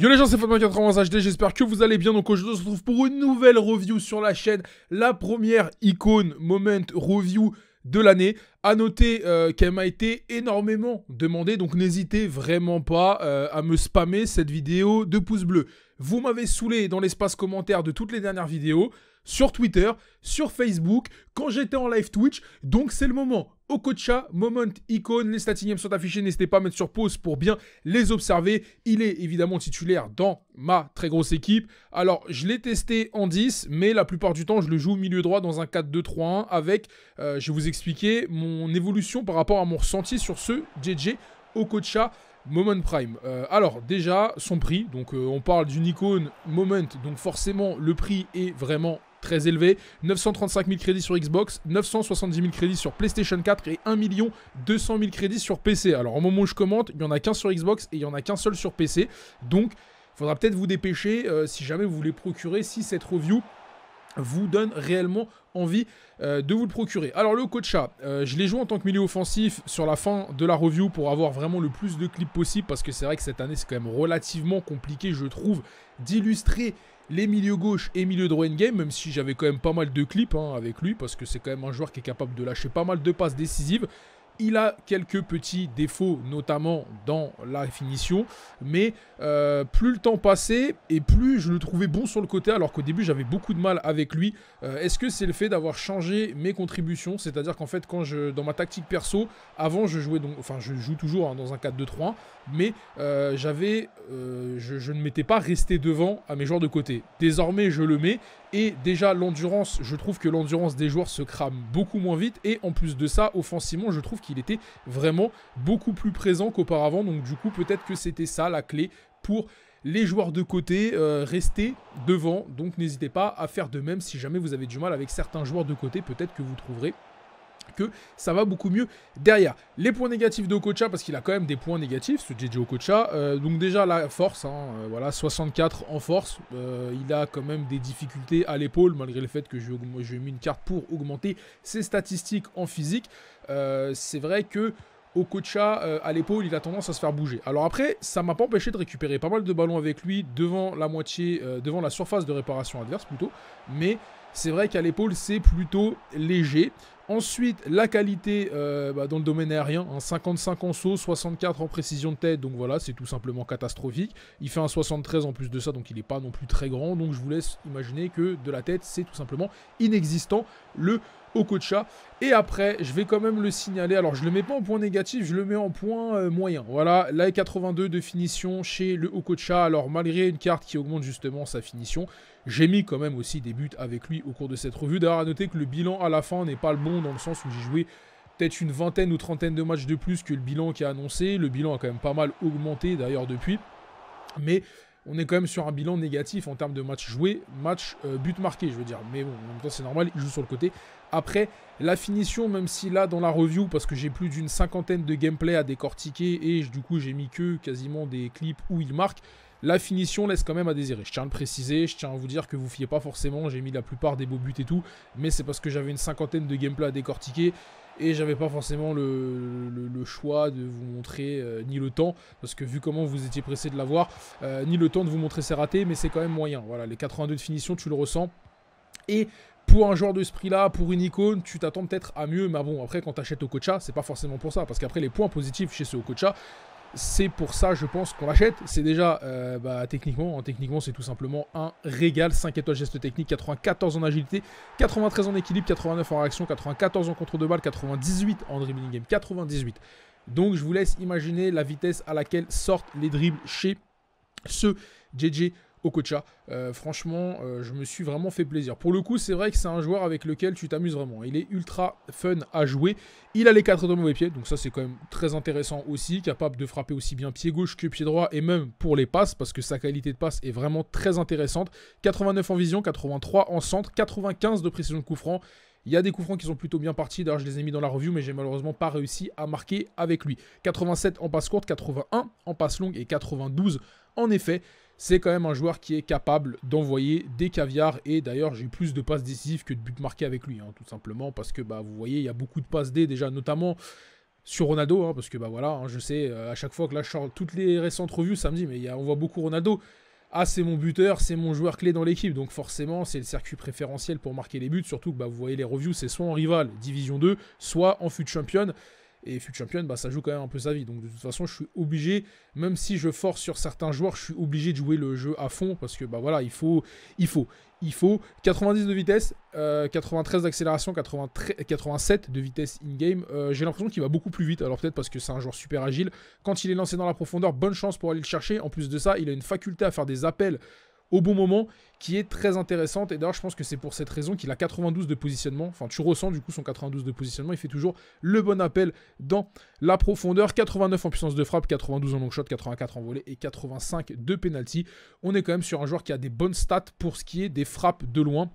Yo les gens, c'est fatma HD, j'espère que vous allez bien. Donc aujourd'hui, on se retrouve pour une nouvelle review sur la chaîne. La première icône Moment Review de l'année. À noter euh, qu'elle m'a été énormément demandée, donc n'hésitez vraiment pas euh, à me spammer cette vidéo de pouce bleu. Vous m'avez saoulé dans l'espace commentaire de toutes les dernières vidéos, sur Twitter, sur Facebook, quand j'étais en live Twitch, donc c'est le moment. Okocha, moment Icon, les statiniums sont affichés, n'hésitez pas à mettre sur pause pour bien les observer. Il est évidemment titulaire dans ma très grosse équipe. Alors, je l'ai testé en 10, mais la plupart du temps, je le joue au milieu droit dans un 4-2-3-1 avec, euh, je vais vous expliquer, mon évolution par rapport à mon ressenti sur ce JJ Okocha. Moment Prime. Euh, alors déjà, son prix, donc euh, on parle d'une icône Moment, donc forcément le prix est vraiment très élevé. 935 000 crédits sur Xbox, 970 000 crédits sur PlayStation 4 et 1 200 000 crédits sur PC. Alors au moment où je commente, il n'y en a qu'un sur Xbox et il n'y en a qu'un seul sur PC. Donc, il faudra peut-être vous dépêcher euh, si jamais vous voulez procurer si cette review vous donne réellement envie euh, de vous le procurer. Alors le Kocha, euh, je l'ai joué en tant que milieu offensif sur la fin de la review pour avoir vraiment le plus de clips possible parce que c'est vrai que cette année c'est quand même relativement compliqué je trouve d'illustrer les milieux gauche et milieu droit in-game, même si j'avais quand même pas mal de clips hein, avec lui parce que c'est quand même un joueur qui est capable de lâcher pas mal de passes décisives. Il a quelques petits défauts, notamment dans la finition, mais euh, plus le temps passait et plus je le trouvais bon sur le côté, alors qu'au début j'avais beaucoup de mal avec lui. Euh, est-ce que c'est le fait d'avoir changé mes contributions C'est-à-dire qu'en fait, quand je, dans ma tactique perso, avant je jouais donc, enfin je joue toujours hein, dans un 4-2-3, mais euh, j'avais, je, je ne m'étais pas resté devant à mes joueurs de côté. Désormais, je le mets et déjà, l'endurance, je trouve que l'endurance des joueurs se crame beaucoup moins vite. Et en plus de ça, offensivement, je trouve qu'il était vraiment beaucoup plus présent qu'auparavant. Donc du coup, peut-être que c'était ça la clé pour les joueurs de côté, euh, rester devant. Donc n'hésitez pas à faire de même si jamais vous avez du mal avec certains joueurs de côté. Peut-être que vous trouverez que ça va beaucoup mieux derrière. Les points négatifs d'Okocha, parce qu'il a quand même des points négatifs, ce JJ Okocha. Euh, donc déjà la force, hein, euh, voilà, 64 en force. Euh, il a quand même des difficultés à l'épaule, malgré le fait que j'ai mis une carte pour augmenter ses statistiques en physique. C'est vrai que au euh, à l'épaule, il a tendance à se faire bouger. Alors après, ça m'a pas empêché de récupérer pas mal de ballons avec lui devant la moitié, euh, devant la surface de réparation adverse plutôt. Mais c'est vrai qu'à l'épaule, c'est plutôt léger. Ensuite, la qualité euh, bah, dans le domaine aérien, un hein, 55 en saut, 64 en précision de tête, donc voilà, c'est tout simplement catastrophique. Il fait un 73 en plus de ça, donc il n'est pas non plus très grand, donc je vous laisse imaginer que de la tête, c'est tout simplement inexistant. Le Okocha. Et après, je vais quand même le signaler. Alors, je ne le mets pas en point négatif, je le mets en point euh, moyen. Voilà, la 82 de finition chez le Okocha. Alors, malgré une carte qui augmente justement sa finition, j'ai mis quand même aussi des buts avec lui au cours de cette revue. D'ailleurs, à noter que le bilan à la fin n'est pas le bon dans le sens où j'ai joué peut-être une vingtaine ou trentaine de matchs de plus que le bilan qui a annoncé. Le bilan a quand même pas mal augmenté d'ailleurs depuis. Mais on est quand même sur un bilan négatif en termes de match joué, match euh, but marqué, je veux dire. Mais bon, en même temps, c'est normal, il joue sur le côté. Après, la finition, même si là, dans la review, parce que j'ai plus d'une cinquantaine de gameplay à décortiquer, et du coup, j'ai mis que quasiment des clips où il marque, la finition laisse quand même à désirer. Je tiens à le préciser, je tiens à vous dire que vous fiez pas forcément, j'ai mis la plupart des beaux buts et tout, mais c'est parce que j'avais une cinquantaine de gameplay à décortiquer et j'avais pas forcément le, choix de vous montrer euh, ni le temps parce que vu comment vous étiez pressé de l'avoir euh, ni le temps de vous montrer ses ratés mais c'est quand même moyen voilà les 82 de finition tu le ressens et pour un joueur de ce prix-là, pour une icône, tu t'attends peut-être à mieux. Mais bon, après, quand tu achètes Okocha, c'est pas forcément pour ça. Parce qu'après, les points positifs chez ce Okocha, c'est pour ça, je pense, qu'on l'achète. C'est déjà, euh, bah, techniquement, techniquement, c'est tout simplement un régal. 5 étoiles geste technique, 94 en agilité, 93 en équilibre, 89 en réaction, 94 en contre de balle, 98 en dribbling game, 98. Donc, je vous laisse imaginer la vitesse à laquelle sortent les dribbles chez ce JJ Okocha. Euh, franchement, euh, je me suis vraiment fait plaisir. Pour le coup, c'est vrai que c'est un joueur avec lequel tu t'amuses vraiment. Il est ultra fun à jouer. Il a les quatre de mauvais pieds donc ça c'est quand même très intéressant aussi. Capable de frapper aussi bien pied gauche que pied droit et même pour les passes parce que sa qualité de passe est vraiment très intéressante. 89 en vision, 83 en centre, 95 de précision de coup franc il y a des coups francs qui sont plutôt bien partis. D'ailleurs, je les ai mis dans la review, mais j'ai malheureusement pas réussi à marquer avec lui. 87 en passe courte, 81 en passe longue et 92 en effet. C'est quand même un joueur qui est capable d'envoyer des caviars. Et d'ailleurs, j'ai plus de passes décisives que de buts marqués avec lui, hein, tout simplement. Parce que bah, vous voyez, il y a beaucoup de passes D déjà, notamment sur Ronaldo, hein, parce que bah voilà, hein, je sais, euh, à chaque fois que là je sors toutes les récentes revues, ça me dit, mais on voit beaucoup Ronaldo ah c'est mon buteur, c'est mon joueur clé dans l'équipe, donc forcément c'est le circuit préférentiel pour marquer les buts, surtout que bah, vous voyez les reviews, c'est soit en rival, division 2, soit en fut championne et fut Champion, bah, ça joue quand même un peu sa vie. Donc de toute façon, je suis obligé, même si je force sur certains joueurs, je suis obligé de jouer le jeu à fond parce que bah voilà, il faut, il faut, il faut 90 de vitesse, 93 euh, d'accélération, 87 de vitesse in-game. Euh, j'ai l'impression qu'il va beaucoup plus vite. Alors peut-être parce que c'est un joueur super agile. Quand il est lancé dans la profondeur, bonne chance pour aller le chercher. En plus de ça, il a une faculté à faire des appels au bon moment qui est très intéressante. Et d'ailleurs, je pense que c'est pour cette raison qu'il a 92 de positionnement. Enfin, tu ressens du coup son 92 de positionnement. Il fait toujours le bon appel dans la profondeur. 89 en puissance de frappe, 92 en long shot, 84 en volée et 85 de penalty. On est quand même sur un joueur qui a des bonnes stats pour ce qui est des frappes de loin.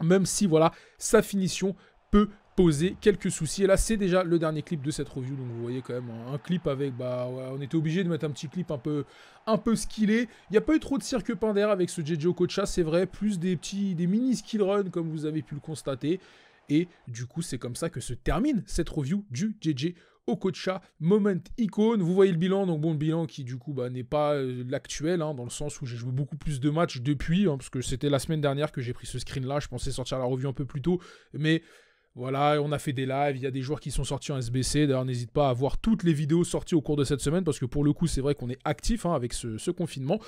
Même si, voilà, sa finition peut poser quelques soucis. Et là, c'est déjà le dernier clip de cette review. Donc, vous voyez quand même un, clip avec. Bah, on était obligé de mettre un petit clip un peu, un peu skillé. Il n'y a pas eu trop de cirque pain avec ce JJ Okocha, c'est vrai. Plus des petits, des mini skill runs, comme vous avez pu le constater. Et du coup, c'est comme ça que se termine cette review du JJ Okocha Moment Icon. Vous voyez le bilan, donc bon, le bilan qui du coup bah, n'est pas euh, l'actuel, hein, dans le sens où j'ai joué beaucoup plus de matchs depuis, hein, parce que c'était la semaine dernière que j'ai pris ce screen là, je pensais sortir la review un peu plus tôt, mais voilà, on a fait des lives, il y a des joueurs qui sont sortis en SBC. D'ailleurs, n'hésite pas à voir toutes les vidéos sorties au cours de cette semaine, parce que pour le coup, c'est vrai qu'on est actif hein, avec ce confinement.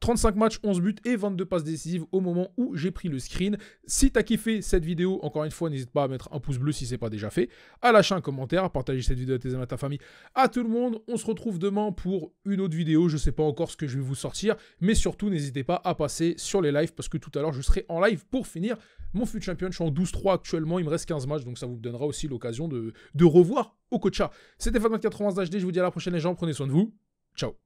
35 matchs, 11 buts et 22 passes décisives au moment où j'ai pris le screen. Si t'as kiffé cette vidéo, encore une fois, n'hésite pas à mettre un pouce bleu si c'est pas déjà fait, à lâcher un commentaire, à partager cette vidéo à tes amis, à ta famille, à tout le monde. On se retrouve demain pour une autre vidéo. Je sais pas encore ce que je vais vous sortir, mais surtout n'hésitez pas à passer sur les lives parce que tout à l'heure je serai en live pour finir mon fut champion. Je suis en 12-3 actuellement, il me reste 15 matchs, donc ça vous donnera aussi l'occasion de, de revoir Okocha. C'était Fatman91HD, je vous dis à la prochaine les gens, prenez soin de vous. Ciao